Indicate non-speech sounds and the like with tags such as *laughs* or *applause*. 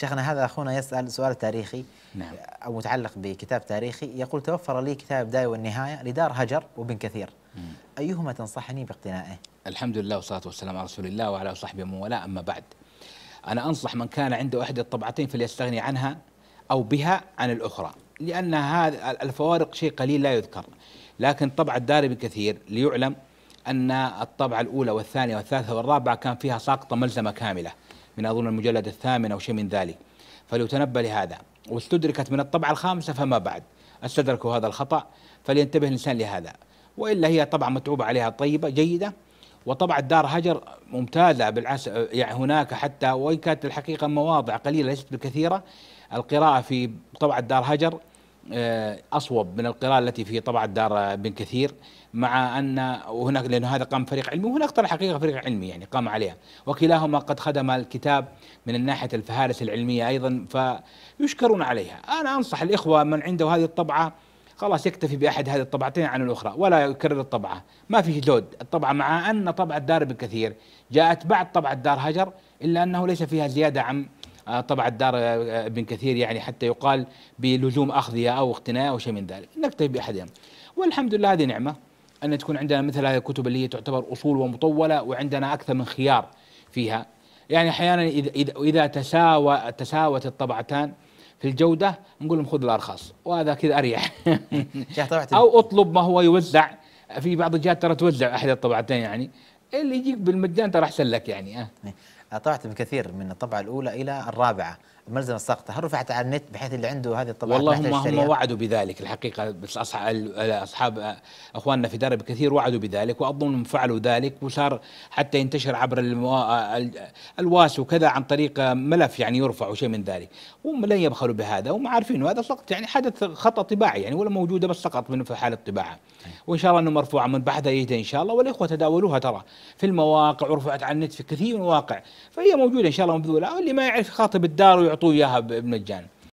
شيخنا هذا أخونا يسأل سؤال تاريخي نعم. أو متعلق بكتاب تاريخي يقول توفر لي كتاب بداية والنهاية لدار هجر وابن كثير مم. أيهما تنصحني باقتنائه؟ الحمد لله والصلاة والسلام على رسول الله وعلى صحبه ومن والاه أما بعد أنا أنصح من كان عنده إحدى الطبعتين فليستغني عنها أو بها عن الأخرى لأن هذا الفوارق شيء قليل لا يذكر لكن الدار ابن بكثير ليعلم أن الطبعة الأولى والثانية والثالثة والرابعة كان فيها ساقطة ملزمة كاملة من أظن المجلد الثامن أو شيء من ذلك فليتنبه لهذا واستدركت من الطبعة الخامسة فما بعد استدركوا هذا الخطأ فلينتبه الإنسان لهذا وإلا هي طبعة متعوبة عليها طيبة جيدة وطبعة دار هجر ممتازة بالعس يعني هناك حتى وإن كانت الحقيقة مواضع قليلة ليست بالكثيرة القراءة في طبعة دار هجر آه، اصوب من القراءه التي في طبعة دار بن كثير مع ان هناك لانه هذا قام فريق علمي وهناك طلع حقيقه فريق علمي يعني قام عليها وكلاهما قد خدم الكتاب من ناحيه الفهارس العلميه ايضا فيشكرون عليها انا انصح الاخوه من عنده هذه الطبعه خلاص يكتفي باحد هذه الطبعتين عن الاخرى ولا يكرر الطبعه ما في جود الطبعه مع ان طبعه دار بن كثير جاءت بعد طبعه دار هجر الا انه ليس فيها زياده عن آه، طبع دار آه، ابن كثير يعني حتى يقال بلزوم أخذية أو اقتناء أو شيء من ذلك نكتفي بأحدهم والحمد لله هذه نعمة أن تكون عندنا مثل هذه الكتب اللي هي تعتبر أصول ومطولة وعندنا أكثر من خيار فيها يعني أحيانا إذا, إذا تساوى تساوت الطبعتان في الجودة نقول لهم خذ الأرخص وهذا كذا أريح *laughs* أو أطلب ما هو يوزع في بعض الجهات ترى توزع أحد الطبعتين يعني اللي يجيك بالمجان ترى أحسن لك يعني آه. نعم. طبعت بكثير من الطبعه الاولى الى الرابعه الملزمة الساقطه هل رفعت على النت بحيث اللي عنده هذه الطبعه والله هم هم وعدوا بذلك الحقيقه بس اصحاب اخواننا في درب كثير وعدوا بذلك واظنهم فعلوا ذلك وصار حتى ينتشر عبر الواس وكذا عن طريق ملف يعني يرفع وشيء من ذلك هم لن يبخلوا بهذا هم عارفين وهذا سقط يعني حدث خطا طباعي يعني ولا موجوده بس سقط من في حاله طباعه وان شاء الله انه مرفوعه من بعدها يهدى ان شاء الله والاخوه تداولوها ترى في المواقع ورفعت على النت في كثير من المواقع فهي موجوده ان شاء الله مبذوله واللي ما يعرف يخاطب الدار ويعطوه اياها بمجان